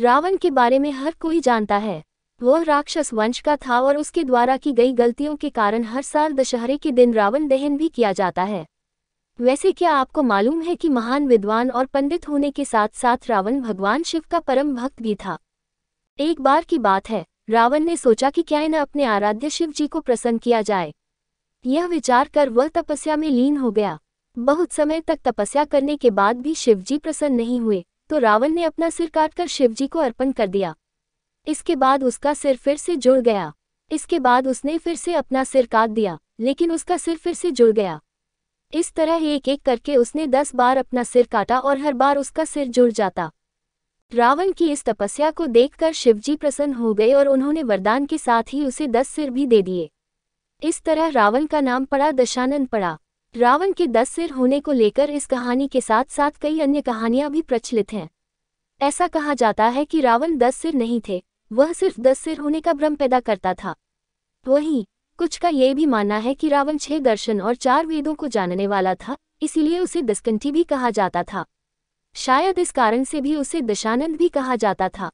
रावण के बारे में हर कोई जानता है वह राक्षस वंश का था और उसके द्वारा की गई गलतियों के कारण हर साल दशहरे के दिन रावण दहन भी किया जाता है वैसे क्या आपको मालूम है कि महान विद्वान और पंडित होने के साथ साथ रावण भगवान शिव का परम भक्त भी था एक बार की बात है रावण ने सोचा कि क्या न अपने आराध्य शिव जी को प्रसन्न किया जाए यह विचार कर वह तपस्या में लीन हो गया बहुत समय तक तपस्या करने के बाद भी शिव जी प्रसन्न नहीं हुए तो रावण ने अपना सिर काटकर शिवजी को अर्पण कर दिया इसके बाद उसका सिर फिर से जुड़ गया इसके बाद उसने फिर से अपना सिर काट दिया लेकिन उसका सिर फिर से जुड़ गया इस तरह एक एक करके उसने दस बार अपना सिर काटा और हर बार उसका सिर जुड़ जाता रावण की इस तपस्या को देखकर शिवजी प्रसन्न हो गए और उन्होंने वरदान के साथ ही उसे दस सिर भी दे दिए इस तरह रावण का नाम पड़ा दशानंद पड़ा रावण के दस सिर होने को लेकर इस कहानी के साथ साथ कई अन्य कहानियां भी प्रचलित हैं ऐसा कहा जाता है कि रावण दस सिर नहीं थे वह सिर्फ दस सिर होने का भ्रम पैदा करता था वहीं कुछ का ये भी मानना है कि रावण छह दर्शन और चार वेदों को जानने वाला था इसीलिए उसे दस्कंठी भी कहा जाता था शायद इस कारण से भी उसे दशानंद भी कहा जाता था